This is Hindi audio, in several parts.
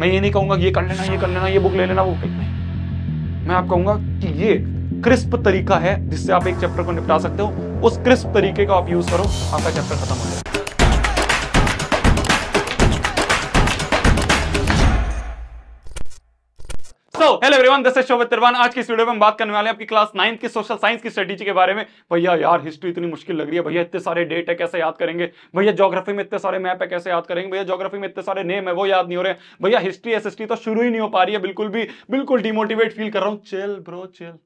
मैं ये नहीं कहूंगा ये कर लेना ये कर लेना ये बुक ले लेना वो नहीं मैं आप कहूंगा कि ये क्रिस्प तरीका है जिससे आप एक चैप्टर को निपटा सकते हो उस क्रिस्प तरीके का आप यूज करो आपका चैप्टर खत्म हो जाएगा दोस्तों hello everyone this is Shobhit Tirwan आज की इस वीडियो में हम बात करने वाले हैं आपकी क्लास नाइन्थ की सोशल साइंस की स्ट्रेटेजी के बारे में भैया यार हिस्ट्री इतनी मुश्किल लग रही है भैया इतने सारे डेट है कैसे याद करेंगे भैया ज्योग्राफी में इतने सारे मैप है कैसे याद करेंगे भैया जोग्राफी में इतने सारे नेम है वो याद नहीं हो रहे भैया हिस्ट्री एस तो शुरू ही नहीं हो पा रही है बिल्कुल भी बिल्कुल डिमोटिवेट फील कर रहा हूँ चल ब्रो चल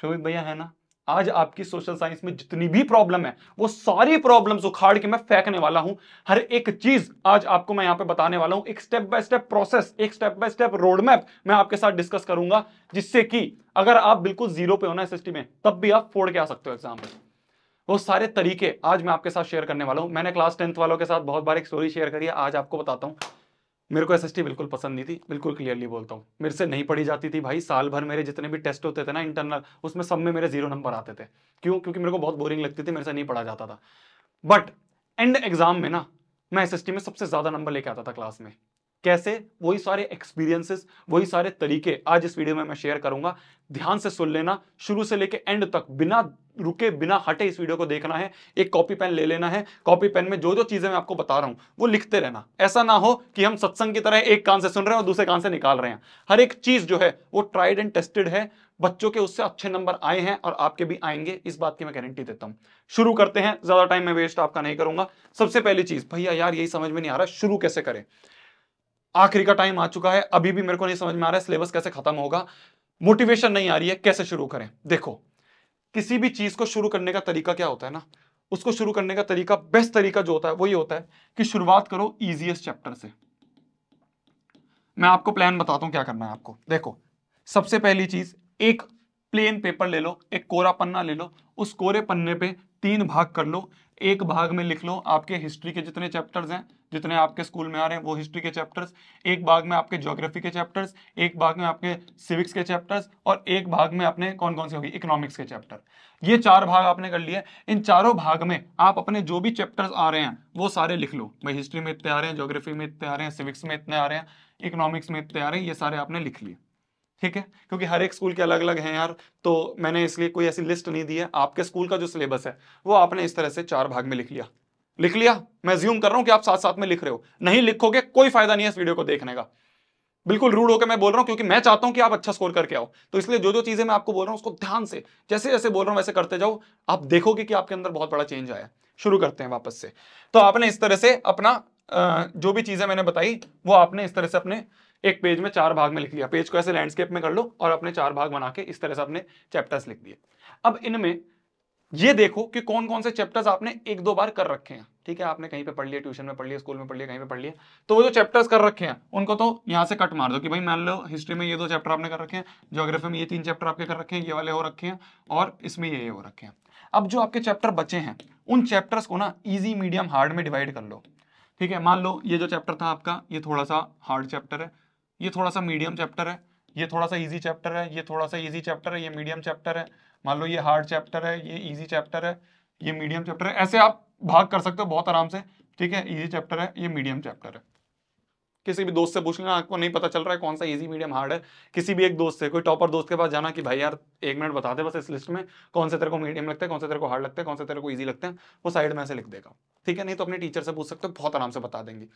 शोभित भैया है ना आज आपकी सोशल साइंस में जितनी भी प्रॉब्लम है वो सारी प्रॉब्लम्स उखाड़ के मैं फेंकने वाला हूं हर एक चीज आज आपको मैं यहां पे बताने वाला हूं एक स्टेप बाय स्टेप प्रोसेस एक step by step road map मैं आपके साथ डिस्कस करूंगा जिससे कि अगर आप बिल्कुल जीरो पे होना एस में तब भी आप फोड़ के आ सकते हो एग्जाम में वो सारे तरीके आज मैं आपके साथ शेयर करने वाला हूं मैंने क्लास टेंथ वालों के साथ बहुत बार एक स्टोरी शेयर करी है आज आपको बताता हूँ मेरे को एस बिल्कुल पसंद नहीं थी बिल्कुल क्लियरली बोलता हूँ मेरे से नहीं पढ़ी जाती थी भाई साल भर मेरे जितने भी टेस्ट होते थे ना इंटरनल उसमें सब में मेरे जीरो नंबर आते थे क्यों क्योंकि मेरे को बहुत बोरिंग लगती थी मेरे से नहीं पढ़ा जाता था बट एंड एग्जाम में ना मैं एस में सबसे ज़्यादा नंबर लेके आता था क्लास में कैसे वही सारे एक्सपीरियंसेस वही सारे तरीके आज इस वीडियो में मैं शेयर करूंगा ध्यान से सुन लेना शुरू से लेके एंड तक बिना रुके बिना हटे इस वीडियो को देखना है एक कॉपी पेन ले लेना है कॉपी पेन में जो जो चीजें मैं आपको बता रहा हूं वो लिखते रहना ऐसा ना हो कि हम सत्संग की तरह एक कान से सुन रहे हैं और दूसरे कान से निकाल रहे हैं हर एक चीज जो है वो ट्राइड एंड टेस्टेड है बच्चों के उससे अच्छे नंबर आए हैं और आपके भी आएंगे इस बात की मैं गारंटी देता हूं शुरू करते हैं ज्यादा टाइम मैं वेस्ट आपका नहीं करूंगा सबसे पहली चीज भैया यार यही समझ में नहीं आ रहा शुरू कैसे करें आखिरी का टाइम आ चुका है अभी भी मेरे को नहीं समझ में आ रहा है सिलेबस कैसे खत्म होगा मोटिवेशन नहीं आ रही है कैसे शुरू करें देखो किसी भी चीज को शुरू करने का तरीका क्या होता है ना उसको शुरू करने का तरीका बेस्ट तरीका जो होता है वो ये होता है कि शुरुआत करो इजीएस्ट चैप्टर से मैं आपको प्लान बताता हूं क्या करना है आपको देखो सबसे पहली चीज एक प्लेन पेपर ले लो एक कोरा पन्ना ले लो उस कोरे पन्ने पे तीन भाग कर लो एक भाग में लिख लो आपके हिस्ट्री के जितने चैप्टर्स हैं जितने आपके स्कूल में आ रहे हैं वो हिस्ट्री के चैप्टर्स एक भाग में आपके ज्योग्राफी के चैप्टर्स एक भाग में आपके सिविक्स के चैप्टर्स और एक भाग में अपने कौन कौन से होगी इकोनॉमिक्स के चैप्टर ये चार भाग आपने कर लिए इन चारों भाग में आप अपने जो भी चैप्टर्स आ रहे हैं वो सारे लिख लो भाई हिस्ट्री में इतने आ रहे हैं ज्योग्राफी में इतने आ रहे हैं सिविक्स में इतने आ रहे हैं इकोनॉमिक्स में इतने आ रहे हैं ये सारे आपने लिख लिए ठीक है क्योंकि हर एक स्कूल के अलग अलग हैं यार तो मैंने इसलिए कोई ऐसी लिस्ट नहीं दी है आपके स्कूल का जो सिलेबस है वो आपने इस तरह से चार भाग में लिख लिया लिख लिया मैं ज्यूम कर रहा हूं कि आप साथ साथ में लिख रहे हो नहीं लिखोगे कोई फायदा नहीं है इस वीडियो को देखने का बिल्कुल रूड होकर मैं बोल रहा हूँ क्योंकि मैं चाहता हूं कि आप अच्छा स्कोर करके आओ तो इसलिए जो जो चीजें मैं आपको बोल रहा हूँ उसको ध्यान से जैसे जैसे बोल रहा हूँ वैसे करते जाओ आप देखोगे कि आपके अंदर बहुत बड़ा चेंज आया शुरू करते हैं वापस से तो आपने इस तरह से अपना जो भी चीजें मैंने बताई वो आपने इस तरह से अपने एक पेज में चार भाग में लिख लिया पेज को ऐसे लैंडस्केप में कर लो और अपने चार भाग बना के इस तरह से अपने चैप्टर्स लिख दिए अब इनमें ये देखो कि कौन कौन से चैप्टर्स आपने एक दो बार कर रखे हैं ठीक है आपने कहीं पे पढ़ लिया ट्यूशन में पढ़ लिया स्कूल में पढ़ लिया कहीं पे पढ़ लिया तो वो जो चैप्टर्स कर रखे हैं उनको तो यहाँ से कट मार दो कि भाई मान लो हिस्ट्री में ये दो चैप्टर आपने कर रखे हैं ज्योग्राफी में ये तीन चैप्टर आपके कर रखे हैं ये वाले हो रखे हैं और इसमें ये ये हो रखे हैं अब जो आपके चैप्टर बचे हैं उन चैप्टर्स को ना ईजी मीडियम हार्ड में डिवाइड कर लो ठीक है मान लो ये जो चैप्टर था आपका ये थोड़ा सा हार्ड चैप्टर है ये थोड़ा सा मीडियम हम्म। चैप्टर है ये थोड़ा सा इजी चैप्टर है ये थोड़ा सा इजी चैप्टर है ये मीडियम चैप्टर है मान लो ये हार्ड चैप्टर है ये इजी चैप्टर है ये मीडियम चैप्टर है ऐसे आप भाग कर सकते हो बहुत आराम से ठीक है इजी चैप्टर है ये मीडियम चैप्टर है किसी भी दोस्त से पूछ लेना आपको नहीं पता चल रहा है कौन सा इजी मीडियम हार्ड है किसी भी एक दोस्त से कोई टॉपर दोस्त के पास जाना कि भाई यार एक मिनट बता दे बस इस लिस्ट में कौन से तेरे को मीडियम लगता है कौन से तेरे को हार्ड लगता है कौन से तेरे को ईजी लगते हैं वो साइड में ऐसे लिख देगा ठीक है नहीं तो अपने टीचर से पूछ सकते हो बहुत आराम से बता देंगे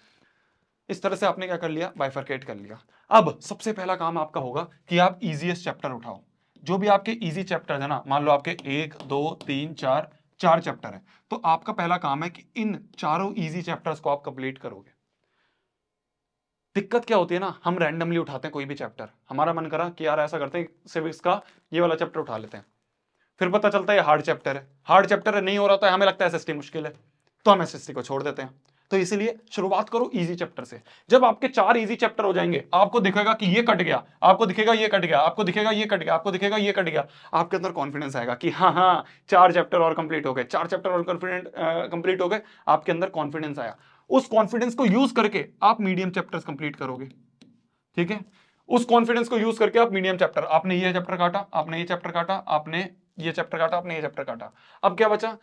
इस तरह से आपने क्या कर लिया बाइफरकेट कर लिया अब सबसे पहला काम आपका होगा कि आप इजीएस्ट चैप्टर उठाओ जो भी आपके इजी चैप्टर है ना मान लो आपके एक दो तीन चार चार चैप्टर है तो आपका पहला काम है कि इन चारों इजी चैप्टर्स को आप कंप्लीट करोगे दिक्कत क्या होती है ना हम रैंडमली उठाते हैं कोई भी चैप्टर हमारा मन करा कि यार ऐसा करते हैं सिविक्स का ये वाला चैप्टर उठा लेते हैं फिर पता चलता है हार्ड चैप्टर है हार्ड चैप्टर नहीं हो रहा तो हमें लगता है एस मुश्किल है तो हम एस को छोड़ देते हैं तो इसलिए शुरुआत करो इजी चैप्टर से जब आपके चार इजी चैप्टर हो जाएंगे आपको दिखेगा कि ये कट गया आपको दिखेगा ये कट गया आपको दिखेगा ये कट गया आपको दिखेगा ये कट गया आपके अंदर कॉन्फिडेंस आएगा कि हाँ हाँ चार चैप्टर और कंप्लीट हो गए चार चैप्टर और कॉन्फिडेंट कंप्लीट हो गए आपके अंदर कॉन्फिडेंस आया उस कॉन्फिडेंस को यूज करके आप मीडियम चैप्टर कंप्लीट करोगे ठीक है उस कॉन्फिडेंस को यूज करके आप मीडियम चैप्टर आपने ये चैप्टर काटा आपने ये चैप्टर काटा आपने ये चैप्टर काटा आपने ये चैप्टर काटा अब क्या बचा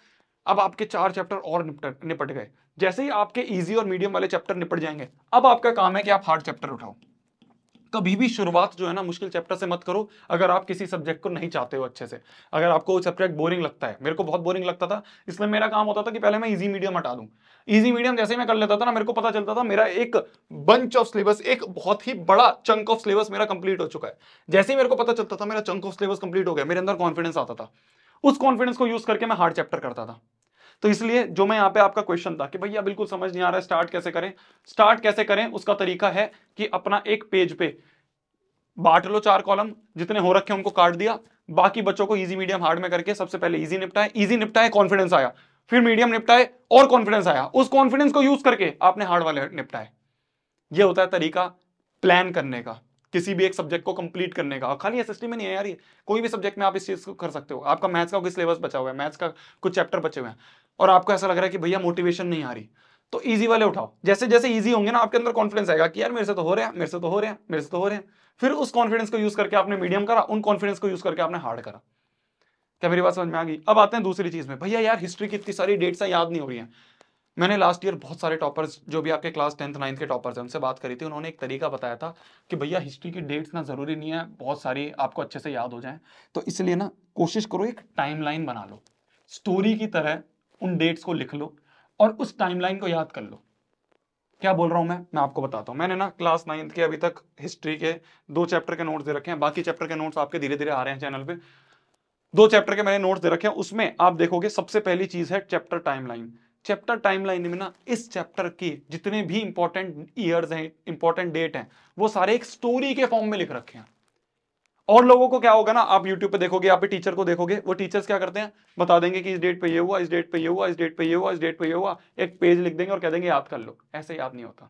अब आपके चार चैप्टर और निपट निपट गए जैसे ही आपके इजी और मीडियम वाले चैप्टर निपट जाएंगे अब आपका काम है कि आप हार्ड चैप्टर उठाओ कभी भी शुरुआत जो है ना मुश्किल चैप्टर से मत करो अगर आप किसी सब्जेक्ट को नहीं चाहते हो अच्छे से अगर आपको वो सब्जेक्ट बोरिंग लगता है मेरे को बहुत बोरिंग लगता था इसलिए मेरा काम होता था कि पहले मैं इजी मीडियम हटा दूं इजी मीडियम जैसे मैं कर लेता था ना मेरे को पता चलता था मेरा एक बंच ऑफ सिलेबस एक बहुत ही बड़ा चंक ऑफ सिलेबस मेरा कंप्लीट हो चुका है जैसे ही मेरे को पता चलता था मेरा चंक ऑफ सिलेबस कंप्लीट हो गया मेरे अंदर कॉन्फिडेंस आता था उस कॉन्फिडेंस को यूज करके मैं हार्ड चैप्टर करता था तो इसलिए जो मैं यहाँ पे आपका क्वेश्चन था कि भैया बिल्कुल समझ नहीं आ रहा है स्टार्ट कैसे करें स्टार्ट कैसे करें उसका तरीका है कि अपना एक पेज पे बांट लो चार कॉलम जितने हो रखे उनको काट दिया बाकी बच्चों को इजी मीडियम हार्ड में करके सबसे पहले इजी निपटाए इजी निपटाए कॉन्फिडेंस आया फिर मीडियम निपटाए और कॉन्फिडेंस आया उस कॉन्फिडेंस को यूज करके आपने हार्ड वाले निपटाए ये होता है तरीका प्लान करने का किसी भी एक सब्जेक्ट को कंप्लीट करने का खाली एस में नहीं है यार ये कोई भी सब्जेक्ट में आप इस चीज़ को कर सकते हो आपका मैथ्स का सिलेबस बचा हुआ है मैथ्स का कुछ चैप्टर बचे हुए हैं और आपको ऐसा लग रहा है कि भैया मोटिवेशन नहीं आ रही तो ईजी वाले उठाओ जैसे जैसे ईजी होंगे ना आपके अंदर कॉन्फिडेंस आएगा कि यार मेरे से तो हो रहे हैं मेरे से तो हो रहे हैं मेरे से तो हो रहे हैं फिर उस कॉन्फिडेंस को यूज करके आपने मीडियम करा उन कॉन्फिडेंस को यूज करके आपने हार्ड करा क्या मेरी बात समझ में आ गई अब आते हैं दूसरी चीज में भैया यार हिस्ट्री की इतनी सारी डेट्स सा याद नहीं हो रही हैं मैंने लास्ट ईयर बहुत सारे टॉपर्स जो भी आपके क्लास टेंथ नाइन्थ के टॉपर्स हैं उनसे बात करी थी उन्होंने एक तरीका बताया था कि भैया हिस्ट्री की डेट्स ना ज़रूरी नहीं है बहुत सारी आपको अच्छे से याद हो जाएं तो इसलिए ना कोशिश करो एक टाइमलाइन बना लो स्टोरी की तरह उन डेट्स को लिख लो और उस टाइमलाइन को याद कर लो क्या बोल रहा हूँ मैं मैं आपको बताता हूँ मैंने ना क्लास नाइन्थ के अभी तक हिस्ट्री के दो चैप्टर के नोट्स दे रखे हैं बाकी चैप्टर के नोट्स आपके धीरे धीरे आ रहे हैं चैनल पे दो चैप्टर के मैंने नोट्स दे रखे हैं उसमें आप देखोगे सबसे पहली चीज़ है चैप्टर टाइमलाइन चैप्टर टाइमलाइन में ना इस चैप्टर की जितने भी इंपॉर्टेंट ईयर्स हैं इंपॉर्टेंट डेट हैं वो सारे एक स्टोरी के फॉर्म में लिख रखे हैं और लोगों को क्या होगा ना आप यूट्यूब पे देखोगे आप टीचर को देखोगे वो टीचर्स क्या करते हैं बता देंगे कि इस डेट पे ये हुआ इस डेट पे ये हुआ इस डेट पे ये हुआ इस डेट पे ये हुआ एक पेज लिख देंगे और कह देंगे याद कर लो ऐसे याद नहीं होता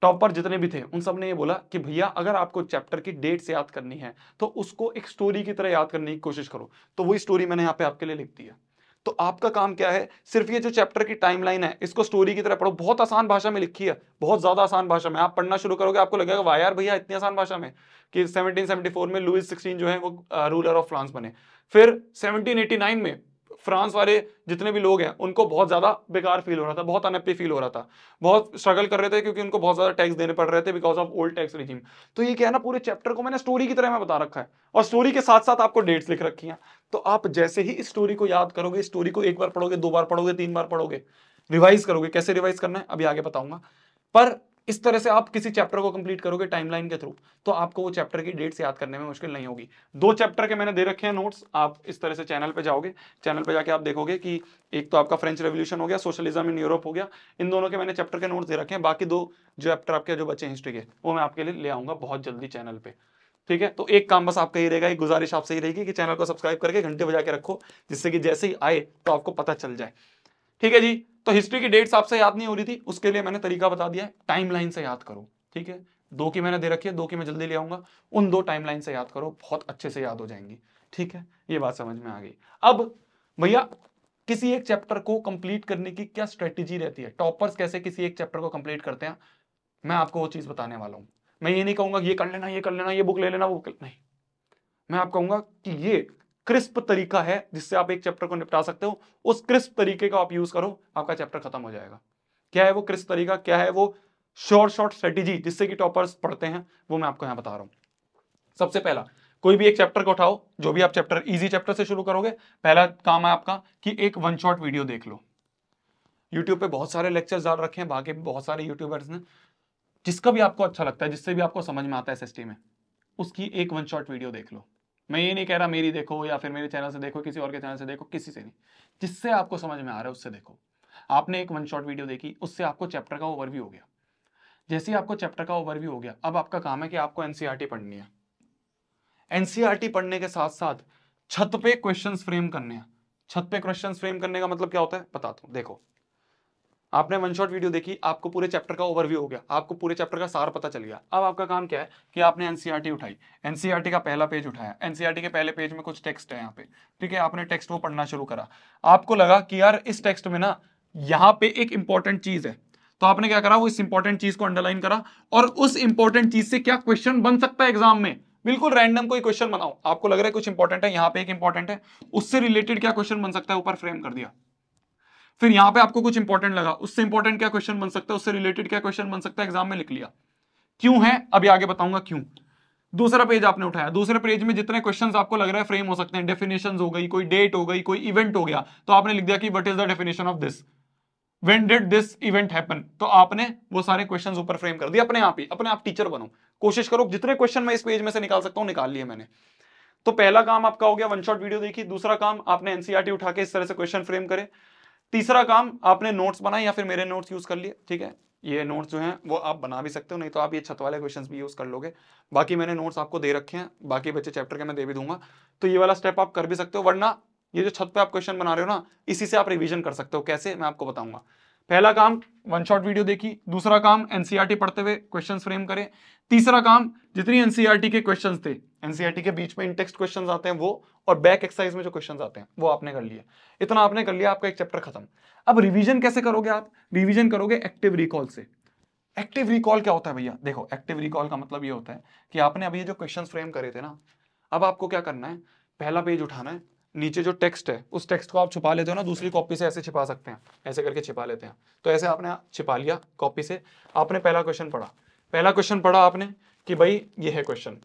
टॉप पर जितने भी थे उन सब ने ये बोला कि भैया अगर आपको चैप्टर की डेट से याद करनी है तो उसको एक स्टोरी की तरह याद करने की कोशिश करो तो वही स्टोरी मैंने यहाँ पे आपके लिए लिख दिया तो आपका काम क्या है सिर्फ ये जो चैप्टर की टाइमलाइन है इसको स्टोरी की तरह पढ़ो बहुत आसान भाषा में लिखी है बहुत ज्यादा आसान भाषा में आप पढ़ना शुरू करोगे आपको लगेगा वाह यार भैया इतनी आसान भाषा में कि 1774 में लुइस 16 जो है वो रूलर ऑफ फ्रांस बने फिर 1789 में फ्रांस वाले जितने भी लोग हैं उनको बहुत ज़्यादा बेकार फील हो रहा था बहुत अनहैप्पी फील हो रहा था बहुत स्ट्रगल कर रहे थे क्योंकि उनको बहुत ज़्यादा टैक्स देने पड़ रहे थे because of old tax regime तो ये क्या है ना पूरे चैप्टर को मैंने स्टोरी की तरह में बता रखा है और स्टोरी के साथ साथ आपको डेट्स लिख रखी हैं तो आप जैसे ही इस स्टोरी को याद करोगे स्टोरी को एक बार पढ़ोगे दो बार पढ़ोगे तीन बार पढ़ोगे रिवाइज करोगे कैसे रिवाइज करना है अभी आगे बताऊंगा पर इस तरह से आप किसी चैप्टर को कंप्लीट करोगे टाइमलाइन के थ्रू तो आपको वो चैप्टर की डेट्स याद करने में मुश्किल नहीं होगी दो चैप्टर के मैंने दे रखे हैं नोट्स आप इस तरह से चैनल पे जाओगे चैनल पे जाके आप देखोगे कि एक तो आपका फ्रेंच रेवोल्यूशन हो गया सोशलिज्म इन यूरोप हो गया इन दोनों के मैंने चैप्टर के नोट्स दे रखे हैं बाकी दो जो चैप्टर आपके जो बच्चे हिस्ट्री के वो मैं आपके लिए ले आऊंगा बहुत जल्दी चैनल पर ठीक है तो एक काम बस आपका ही रहेगा एक गुजारिश आपसे ही रहेगी कि चैनल को सब्सक्राइब करके घंटे बजा के रखो जिससे कि जैसे ही आए तो आपको पता चल जाए ठीक है जी तो हिस्ट्री की डेट्स आपसे याद नहीं हो रही थी उसके लिए मैंने तरीका बता दिया है टाइमलाइन से याद करो ठीक है दो की मैंने दे रखी है दो की मैं जल्दी ले आऊंगा उन दो टाइमलाइन से याद करो बहुत अच्छे से याद हो जाएंगी ठीक है ये बात समझ में आ गई अब भैया किसी एक चैप्टर को कंप्लीट करने की क्या स्ट्रेटेजी रहती है टॉपर्स कैसे किसी एक चैप्टर को कंप्लीट करते हैं मैं आपको वो चीज बताने वाला हूं मैं ये नहीं कहूंगा ये कर लेना ये कर लेना ये बुक ले लेना वो नहीं मैं आप कहूंगा कि ये क्रिस्प तरीका है जिससे आप एक चैप्टर को निपटा सकते हो उस क्रिस्प तरीके का आप यूज करो आपका चैप्टर खत्म हो जाएगा क्या है वो क्रिस्प तरीका क्या है वो शॉर्ट शॉर्ट स्ट्रेटेजी जिससे कि टॉपर्स पढ़ते हैं वो मैं आपको यहां बता रहा हूँ सबसे पहला कोई भी एक चैप्टर को उठाओ जो भी आप चैप्टर इजी चैप्टर से शुरू करोगे पहला काम है आपका कि एक वन शॉट वीडियो देख लो यूट्यूब पे बहुत सारे लेक्चर्स डाल रखे हैं बाकी बहुत सारे यूट्यूबर्स ने जिसका भी आपको अच्छा लगता है जिससे भी आपको समझ में आता है एस में उसकी एक वन शॉट वीडियो देख लो मैं ये नहीं कह रहा मेरी देखो या फिर मेरे चैनल से देखो किसी और के चैनल से देखो किसी से नहीं जिससे आपको समझ में आ रहा है उससे देखो आपने एक वन शॉट वीडियो देखी उससे आपको चैप्टर का ओवरव्यू हो गया जैसे ही आपको चैप्टर का ओवरव्यू हो गया अब आपका काम है कि आपको एनसीआरटी e पढ़नी है एनसीईआरटी e पढ़ने के साथ साथ छत पे क्वेश्चन फ्रेम करने हैं छत पे क्वेश्चन फ्रेम करने का मतलब क्या होता है बताता हूँ देखो आपने वन शॉट वीडियो देखी आपको पूरे चैप्टर का ओवरव्यू हो गया आपको पूरे चैप्टर का सार पता चल गया अब आपका काम क्या है कि आपने एनसीईआरटी e उठाई एनसीईआरटी e का पहला पेज उठाया एनसीईआरटी e के पहले पेज में कुछ टेक्स्ट है यहाँ पे ठीक है आपने टेक्स्ट वो पढ़ना शुरू करा आपको लगा कि यार इस टेक्स्ट में ना यहाँ पे एक इंपॉर्टेंट चीज है तो आपने क्या करा वो इस इंपॉर्टेंट चीज को अंडरलाइन करा और उस इंपॉर्टेंट चीज से क्या क्वेश्चन बन सकता है एग्जाम में बिल्कुल रैंडम कोई क्वेश्चन बनाओ आपको लग रहा है कुछ इंपॉर्टेंट है यहाँ पे एक इंपॉर्टेंट है उससे रिलेटेड क्या क्वेश्चन बन सकता है ऊपर फ्रेम कर दिया फिर यहां पे आपको कुछ इंपॉर्टेंट लगा उससे इंपॉर्टेंट क्या क्वेश्चन बन सकता है उससे रिलेटेड क्या क्वेश्चन बन सकता है एग्जाम में लिख लिया क्यों है अभी आगे बताऊंगा क्यों दूसरा पेज आपने उठाया दूसरे पेज में जितने क्वेश्चंस आपको लग रहा है फ्रेम हो सकते हैं डेफिनेशन हो गई कोई डेट हो गई कोई इवेंट हो गया तो आपने लिख दिया कि what is the definition of this when did this event happen तो आपने वो सारे क्वेश्चन ऊपर फ्रेम कर दिया अपने आप ही अपने आप टीचर बनो कोशिश करो जितने क्वेश्चन मैं इस पेज में से निकाल सकता हूँ निकाल लिया मैंने तो पहला काम आपका हो गया वन शॉट वीडियो देखी दूसरा काम आपने एनसीआरटी e उठा के इस तरह से क्वेश्चन फ्रेम करें तीसरा काम आपने नोट्स बनाए या फिर मेरे नोट्स यूज कर लिए ठीक है ये नोट्स जो हैं वो आप बना भी सकते हो नहीं तो आप ये छत वाले क्वेश्चन भी यूज़ कर लोगे बाकी मैंने नोट्स आपको दे रखे हैं बाकी बच्चे चैप्टर के मैं दे भी दूंगा तो ये वाला स्टेप आप कर भी सकते हो वरना ये जो छत पे आप क्वेश्चन बना रहे हो ना इसी से आप रिवीजन कर सकते हो कैसे मैं आपको बताऊंगा पहला काम वन शॉट वीडियो देखी दूसरा काम एनसीईआरटी e पढ़ते हुए क्वेश्चंस फ्रेम करें तीसरा काम जितनी एनसीईआरटी e के क्वेश्चंस थे एनसीईआरटी e के बीच में इंटेक्स्ट क्वेश्चन आते हैं वो और बैक एक्सरसाइज में जो क्वेश्चन आते हैं वो आपने कर लिया इतना आपने कर लिया आपका एक चैप्टर खत्म अब रिविजन कैसे करोगे आप रिविजन करोगे एक्टिव रिकॉल से एक्टिव रिकॉल क्या होता है भैया देखो एक्टिव रिकॉल का मतलब ये होता है कि आपने अभी जो क्वेश्चन फ्रेम करे थे ना अब आपको क्या करना है पहला पेज उठाना है नीचे जो टेक्स्ट है उस टेक्स्ट को आप छुपा लेते हो ना दूसरी कॉपी से ऐसे छिपा सकते हैं ऐसे करके छिपा लेते हैं तो ऐसे आपने छिपा लिया कॉपी से आपने पहला क्वेश्चन पढ़ा पहला क्वेश्चन पढ़ा आपने कि भाई ये है क्वेश्चन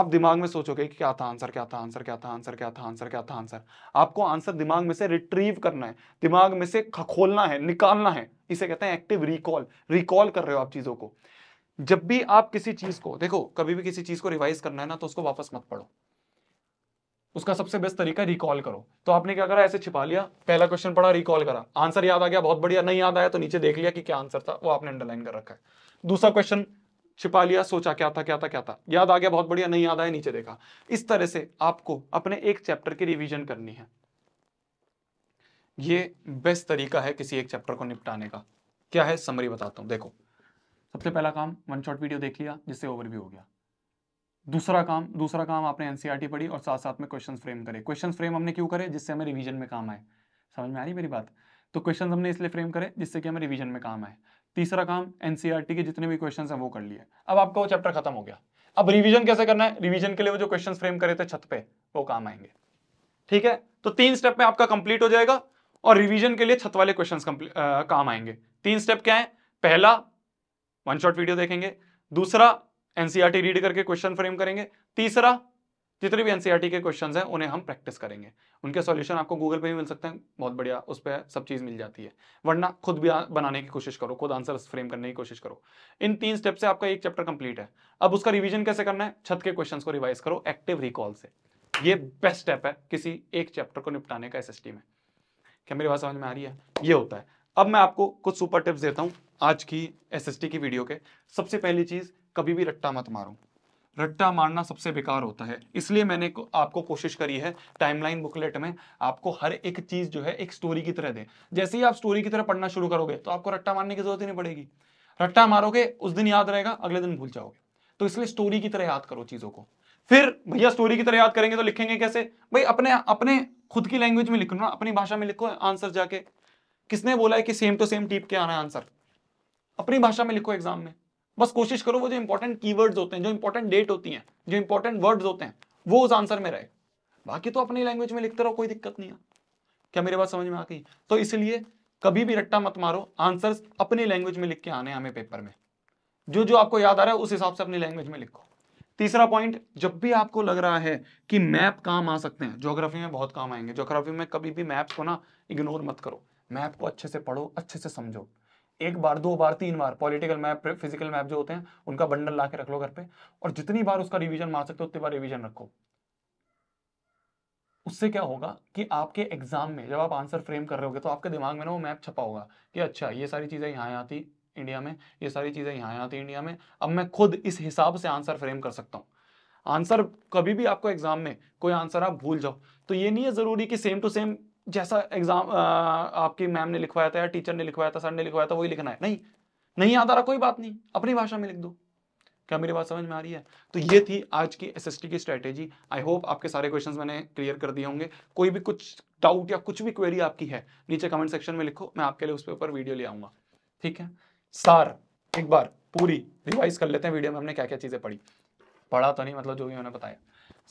आप दिमाग में सोचोगे कि क्या था आंसर क्या था आंसर क्या था आंसर क्या था आंसर क्या था आंसर आपको आंसर दिमाग में से रिट्रीव करना है दिमाग में से खखोलना है निकालना है इसे कहते हैं एक्टिव रिकॉल रिकॉल कर रहे हो आप चीज़ों को जब भी आप किसी चीज़ को देखो कभी भी किसी चीज़ को रिवाइज करना है ना तो उसको वापस मत पढ़ो उसका सबसे बेस्ट तरीका रिकॉल करो तो आपने क्या करा ऐसे छिपा लिया पहला क्वेश्चन पढ़ा रिकॉल करा आंसर याद आ गया बहुत बढ़िया नहीं याद आया तो नीचे देख लिया कि क्या आंसर था वो आपने अंडरलाइन कर रखा है दूसरा क्वेश्चन छिपा लिया सोचा क्या था क्या था क्या था याद आ गया बहुत बढ़िया नहीं याद आया नीचे देखा इस तरह से आपको अपने एक चैप्टर की रिविजन करनी है ये बेस्ट तरीका है किसी एक चैप्टर को निपटाने का क्या है समरी बताता हूँ देखो सबसे पहला काम वन शॉट वीडियो देख लिया जिससे ओवरव्यू हो गया दूसरा काम दूसरा काम आपने एनसीईआरटी e पढ़ी और साथ साथ में क्वेश्चन फ्रेम करें क्वेश्चन फ्रेम हमने क्यों करें जिससे हमें रिवीजन में काम आए समझ में आ रही मेरी बात तो क्वेश्चन हमने इसलिए फ्रेम करें जिससे कि हमें रिविजन में काम आए तीसरा काम एनसीईआरटी e के जितने भी क्वेश्चन हैं वो कर लिए अब आपका वो चैप्टर खत्म हो गया अब रिवीजन कैसे करना है रिवीजन के लिए वो जो क्वेश्चन फ्रेम करे थे छत पे वो काम आएंगे ठीक है तो तीन स्टेप में आपका कंप्लीट हो जाएगा और रिवीजन के लिए छत वाले क्वेश्चन काम आएंगे तीन स्टेप क्या है पहला वन शॉट वीडियो देखेंगे दूसरा एनसीईआरटी रीड e करके क्वेश्चन फ्रेम करेंगे तीसरा जितने भी एनसीईआरटी e के क्वेश्चंस हैं उन्हें हम प्रैक्टिस करेंगे उनके सॉल्यूशन आपको गूगल पे भी मिल सकते हैं बहुत बढ़िया उस पर सब चीज़ मिल जाती है वरना खुद भी बनाने की कोशिश करो खुद आंसर फ्रेम करने की कोशिश करो इन तीन स्टेप से आपका एक चैप्टर कंप्लीट है अब उसका रिविजन कैसे करना है छत के क्वेश्चन को रिवाइज करो एक्टिव रिकॉल से ये बेस्ट स्टेप है किसी एक चैप्टर को निपटाने का एस में क्या मेरी बात समझ में आ रही है ये होता है अब मैं आपको कुछ सुपर टिप्स देता हूँ आज की एस की वीडियो के सबसे पहली चीज़ कभी भी रट्टा मत मारो रट्टा मारना सबसे बेकार होता है इसलिए मैंने आपको कोशिश करी है टाइमलाइन बुकलेट में आपको हर एक चीज जो है एक स्टोरी की तरह दे जैसे ही आप स्टोरी की तरह पढ़ना शुरू करोगे तो आपको रट्टा मारने की जरूरत ही नहीं पड़ेगी रट्टा मारोगे उस दिन याद रहेगा अगले दिन भूल जाओगे तो इसलिए स्टोरी की तरह याद करो चीजों को फिर भैया स्टोरी की तरह याद करेंगे तो लिखेंगे कैसे भाई अपने अपने खुद की लैंग्वेज में लिखो ना अपनी भाषा में लिखो आंसर जाके किसने बोला है कि सेम टू तो सेम टीप के आना है आंसर अपनी भाषा में लिखो एग्जाम में बस कोशिश करो वो जो इंपॉर्टेंट कीवर्ड्स होते हैं जो इंपॉर्टेंट डेट होती है जो इंपॉर्टेंट वर्ड्स होते हैं वो उस आंसर में रहे बाकी तो अपनी लैंग्वेज में लिखते रहो कोई दिक्कत नहीं है क्या मेरे बात समझ में आ गई तो इसलिए कभी भी रट्टा मत मारो आंसर्स अपनी लैंग्वेज में लिख के आने हमें पेपर में जो जो आपको याद आ रहा है उस हिसाब से अपनी लैंग्वेज में लिखो तीसरा पॉइंट जब भी आपको लग रहा है कि मैप काम आ सकते हैं ज्योग्राफी में बहुत काम आएंगे ज्योग्राफी में कभी भी मैप्स को ना इग्नोर मत करो मैप को अच्छे से पढ़ो अच्छे से समझो एक बार दो बार तीन बार पॉलिटिकल मैप फिजिकल मैप जो होते हैं उनका बंडल ला के रख लो घर पे और जितनी बार उसका रिवीजन मार सकते हो उतनी बार रिवीजन रखो उससे क्या होगा कि आपके एग्जाम में जब आप आंसर फ्रेम कर रहे होगे तो आपके दिमाग में ना वो मैप छपा होगा कि अच्छा ये सारी चीज़ें यहाँ आती इंडिया में ये सारी चीज़ें यहाँ आती इंडिया में अब मैं खुद इस हिसाब से आंसर फ्रेम कर सकता हूँ आंसर कभी भी आपको एग्जाम में कोई आंसर आप भूल जाओ तो ये नहीं है ज़रूरी कि सेम टू सेम जैसा एग्जाम आपकी मैम ने लिखवाया था या टीचर ने लिखवाया था सर ने लिखवाया था वही लिखना है नहीं नहीं याद आ रहा कोई बात नहीं अपनी भाषा में लिख दो क्या मेरी बात समझ में आ रही है तो ये थी आज की एस की स्ट्रेटेजी आई होप आपके सारे क्वेश्चंस मैंने क्लियर कर दिए होंगे कोई भी कुछ डाउट या कुछ भी क्वेरी आपकी है नीचे कमेंट सेक्शन में लिखो मैं आपके लिए उस पेपर वीडियो ले आऊंगा ठीक है सार एक बार पूरी रिवाइज कर लेते हैं वीडियो में हमने क्या क्या चीज़ें पढ़ी पढ़ा तो नहीं मतलब जो भी मैंने बताया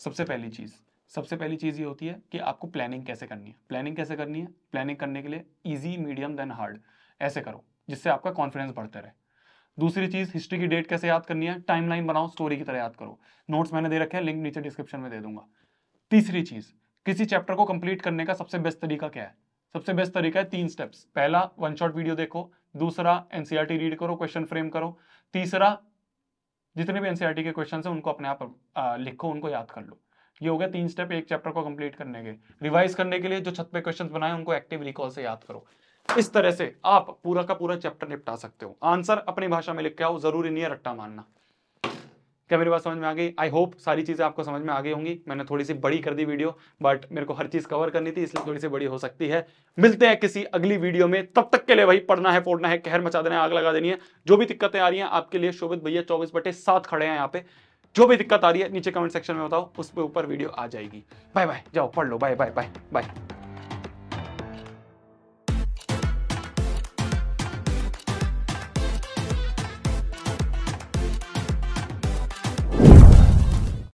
सबसे पहली चीज़ सबसे पहली चीज़ ये होती है कि आपको प्लानिंग कैसे करनी है प्लानिंग कैसे करनी है प्लानिंग करने के लिए ईजी मीडियम देन हार्ड ऐसे करो जिससे आपका कॉन्फिडेंस बढ़ते रहे दूसरी चीज़ हिस्ट्री की डेट कैसे याद करनी है टाइमलाइन बनाओ स्टोरी की तरह याद करो नोट्स मैंने दे रखे हैं लिंक नीचे डिस्क्रिप्शन में दे दूंगा तीसरी चीज़ किसी चैप्टर को कंप्लीट करने का सबसे बेस्ट तरीका क्या है सबसे बेस्ट तरीका है तीन स्टेप्स पहला वन शॉट वीडियो देखो दूसरा एनसीआरटी रीड e करो क्वेश्चन फ्रेम करो तीसरा जितने भी एनसीआरटी e के क्वेश्चन है उनको अपने आप लिखो उनको याद कर लो ये हो गया तीन स्टेप एक चैप्टर को कंप्लीट करने के रिवाइज करने के लिए जो छत पे क्वेश्चंस बनाए उनको एक्टिव रिकॉल से याद करो इस तरह से आप पूरा का पूरा चैप्टर निपटा सकते हो आंसर अपनी भाषा में लिख के आओ जरूरी नहीं है रट्टा मानना क्या मेरी बात समझ में आ गई आई होप सारी चीज़ें आपको समझ में आ गई होंगी मैंने थोड़ी सी बड़ी कर दी वीडियो बट मेरे को हर चीज़ कवर करनी थी इसलिए थोड़ी सी बड़ी हो सकती है मिलते हैं किसी अगली वीडियो में तब तक के लिए भाई पढ़ना है फोड़ना है कहर मचा देना है आग लगा देनी है जो भी दिक्कतें आ रही है आपके लिए शोभित भैया चौबीस बटे खड़े हैं यहाँ पे जो भी दिक्कत आ रही है नीचे कमेंट सेक्शन में बताओ उस पर ऊपर वीडियो आ जाएगी बाय बाय जाओ पढ़ लो बाय बाय बाय बाय